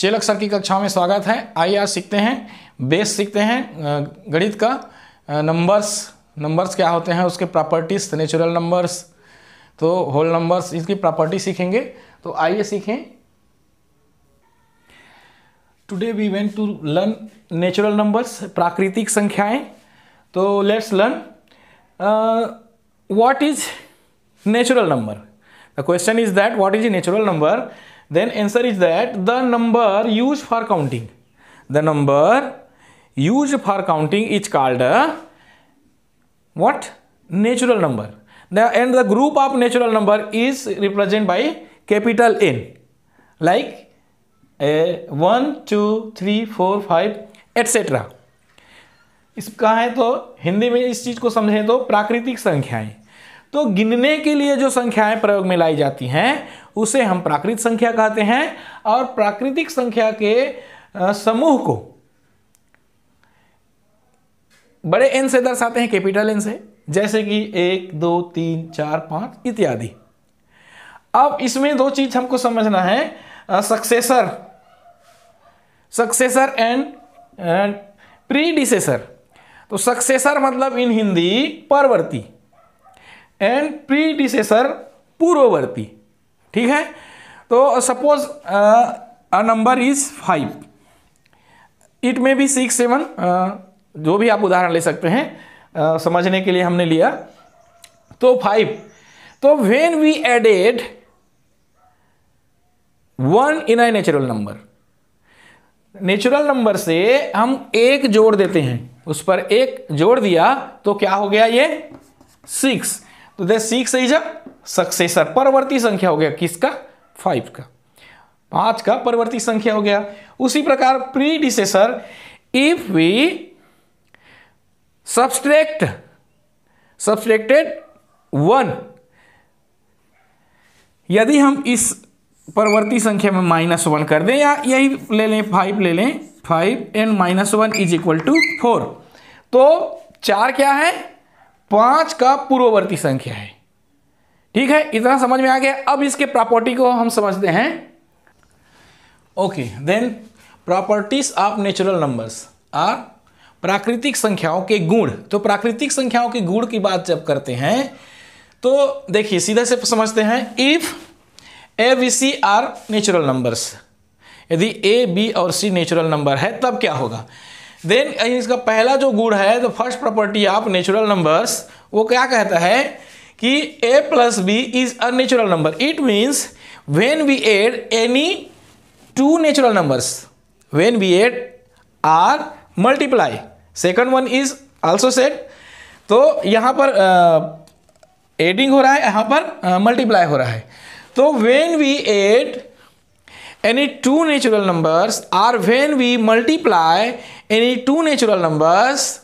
Chelak sir की कक्षाओं में स्वागत है आइए आज सीखते हैं बेस सीखते हैं गणित का नंबर्स नंबर्स क्या होते हैं उसके प्रॉपर्टीज नेचुरल नंबर्स तो होल नंबर्स इसकी प्रॉपर्टी सीखेंगे तो आइए सीखें today we went to learn natural numbers प्राकृतिक संख्याएं तो let's learn what is natural number the question is that what is a natural number then answer is that the number used for counting the number used for counting is called a what natural number the, and the group of natural number is represented by capital n like a, 1 2 3 4 5 etc इसका है तो हिंदी में इस चीज़ को समझें तो प्राकृतिक संख्याएं तो गिनने के लिए जो संख्याएं प्रयोग में लाई जाती हैं उसे हम प्राकृतिक संख्या कहते हैं और प्राकृतिक संख्या के समूह को बड़े एन से दर्शाते हैं कैपिटल एन से जैसे कि एक दो तीन चार पांच इत्यादि अब इसमें दो चीज हमको समझना है सक्सेसर सक्सेसर एंड प्रीडिसेसर तो सक्सेसर मतलब इन हिंदी परवर्ती एंड प्रीडिसेसर पूर्ववर्ती ठीक है तो suppose a number is five it may be six seven जो भी आप उदाहरण ले सकते हैं uh, समझने के लिए हमने लिया तो फाइव तो when we added one in I natural number natural number से हम एक जोड़ देते हैं उस पर एक जोड़ दिया तो क्या हो गया ये सिक्स तो the six is a successor परवर्ती संख्या हो गया किसका फाइव का पांच का परवर्ती संख्या हो गया उसी प्रकार predecessor if we subtract subtracted one यदि हम इस परवर्ती संख्या में माइनस वन कर दें या यही ले लें फाइव ले लें five and minus one is equal to four तो चार क्या है पांच का पूर्ववर्ती संख्या है ठीक है इतना समझ में आ गया अब इसके प्रॉपर्टी को हम समझते हैं okay then properties of natural numbers are प्राकृतिक संख्याओं के गुण तो प्राकृतिक संख्याओं के गुण की बात जब करते हैं तो देखिए सीधा से समझते हैं if A B C are natural numbers यदि ए बी और सी नेचुरल नंबर है तब क्या होगा देन इसका पहला जो गुण है तो first property of natural numbers वो क्या कहता है कि A plus B is a natural number it means when we add any two natural numbers when we add or multiply second one is also set तो यहाँ पर adding uh, हो रहा है यहाँ पर मल्टीप्लाई uh, हो रहा है तो when we add any two natural numbers or when we multiply any two natural numbers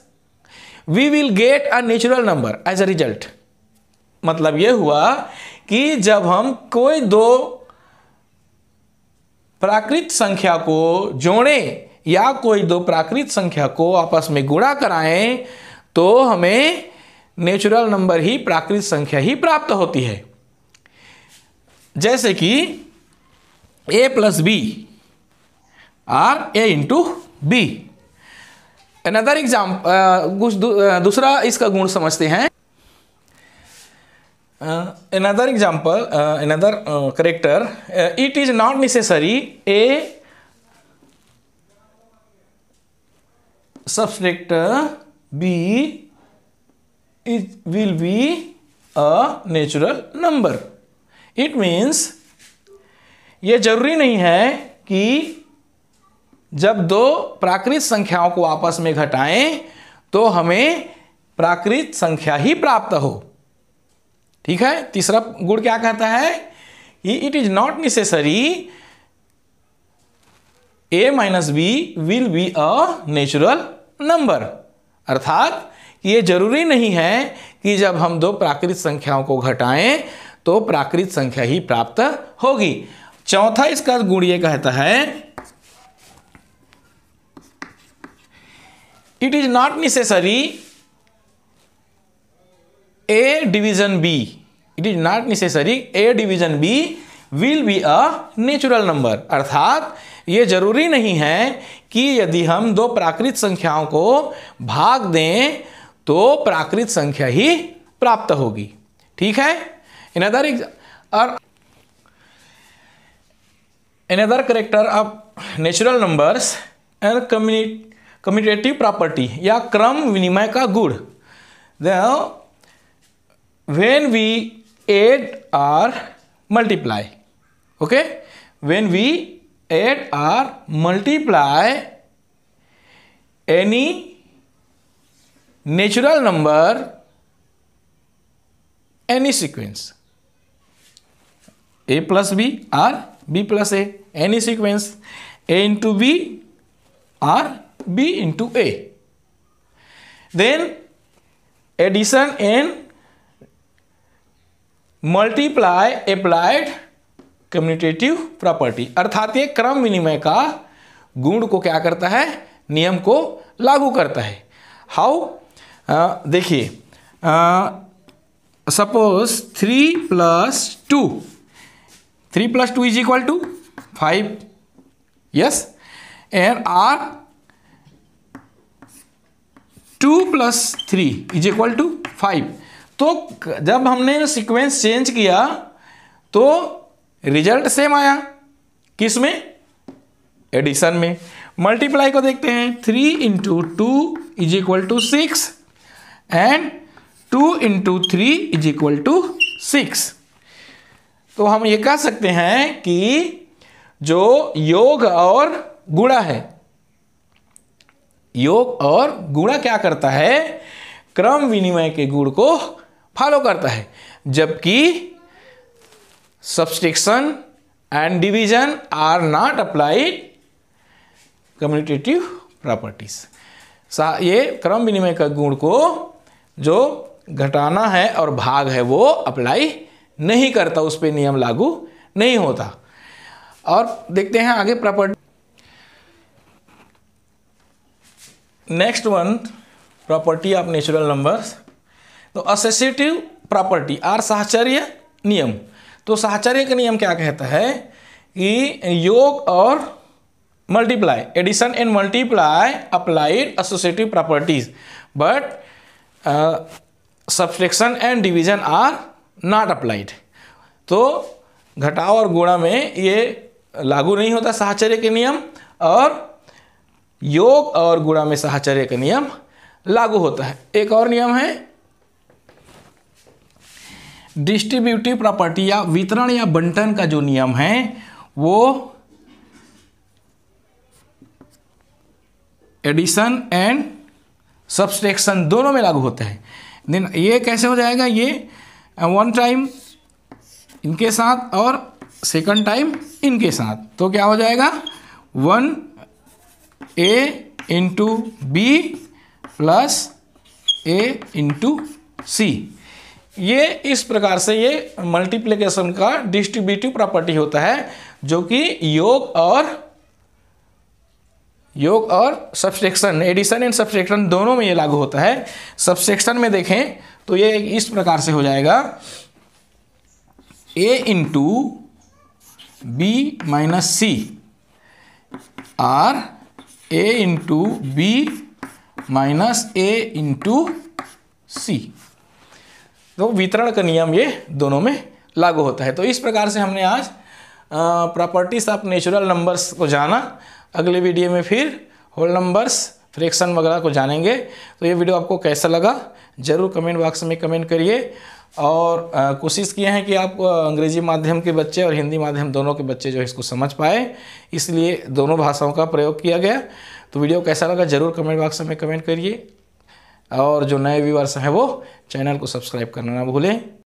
we will get a natural number as a result मतलब ये हुआ कि जब हम कोई दो प्राकृत संख्या को जोड़ें या कोई दो प्राकृत संख्या को आपस में गुणा कराएं तो हमें नेचुरल नंबर ही प्राकृत संख्या ही प्राप्त होती है जैसे कि A plus B or A into B another exam दूसरा इसका गुण समझते हैं another example another character it is not necessary A subtract B is will be a natural number it means ये जरूरी नहीं है कि जब दो प्राकृत संख्याओं को आपस में घटाएं तो हमें प्राकृत संख्या ही प्राप्त हो ठीक है तीसरा गुण क्या कहता है कि it is not necessary a minus b will be a natural number अर्थात ये जरूरी नहीं है कि जब हम दो प्राकृत संख्याओं को घटाएं तो प्राकृत संख्या ही प्राप्त होगी चौथा इसका गुण ये कहता है it is not necessary a division b it is not necessary a division b will be a natural number अर्थात ये जरूरी नहीं है कि यदि हम दो प्राकृत संख्याओं को भाग दें तो प्राकृत संख्या ही प्राप्त होगी ठीक है इन अदर और another character of natural numbers and commutative property या क्रम विनिमय का गुण when we add or multiply okay when we add or multiply any natural number any sequence a plus B or b plus a any sequence a into b or b into a then addition and multiply applied commutative property अर्थात ये क्रम विनिमय का गुण को क्या करता है नियम को लागू करता है हाउ देखिए suppose three plus two three plus two is equal to five yes and or two plus three is equal to five तो जब हमने सीक्वेंस चेंज किया तो रिजल्ट सेम आया किस में एडिशन में मल्टीप्लाई को देखते हैं three into two is equal to six and two into three is equal to six तो हम ये कह सकते हैं कि जो योग और गुणा है योग और गुणा क्या करता है क्रम विनिमय के गुण को फॉलो करता है जबकि subtraction and division are not applied commutative properties ये क्रम विनिमय का गुण को जो घटाना है और भाग है वो अप्लाई नहीं करता उस पर नियम लागू नहीं होता और देखते हैं आगे property next one property of natural numbers तो असेसिटिव प्रॉपर्टी आर साहचर्य नियम तो साहचर्य का नियम क्या कहता है कि योग और multiply addition and multiply applied associative properties but subtraction and division are not applied तो घटाओ और गुणा में ये लागू नहीं होता साहचर्य के नियम और योग और गुणा में साहचर्य का नियम लागू होता है एक और नियम है डिस्ट्रीब्यूटिव प्रॉपर्टी या वितरण या बंटन का जो नियम है वो एडिशन एंड सब्सट्रैक्शन दोनों में लागू होता है देन ये कैसे हो जाएगा ये एंड वन टाइम इनके साथ और सेकंड टाइम इनके साथ तो क्या हो जाएगा one a into b plus a into c ये इस प्रकार से ये मल्टीप्लिकेशन का डिस्ट्रीब्यूटिव प्रॉपर्टी होता है जो कि योग और योग और सब्सट्रेक्शन एडिशन एंड सब्सट्रेक्शन दोनों में ये लागू होता है सब्सट्रेक्शन में देखें तो ये इस प्रकार से हो जाएगा a into b minus c or A into b minus a into c तो वितरण का नियम ये दोनों में लागू होता है तो इस प्रकार से हमने आज प्रॉपर्टीज ऑफ नेचुरल नंबर्स को जाना अगले वीडियो में फिर होल नंबर्स फ्रैक्शन वगैरह को जानेंगे तो ये वीडियो आपको कैसा लगा ज़रूर कमेंट बॉक्स में कमेंट करिए और कोशिश किए हैं कि आप अंग्रेजी माध्यम के बच्चे और हिंदी माध्यम दोनों के बच्चे जो है इसको समझ पाए इसलिए दोनों भाषाओं का प्रयोग किया गया तो वीडियो कैसा लगा ज़रूर कमेंट बॉक्स में कमेंट करिए और जो नए व्यूवर्स हैं वो चैनल को सब्सक्राइब करना ना भूलें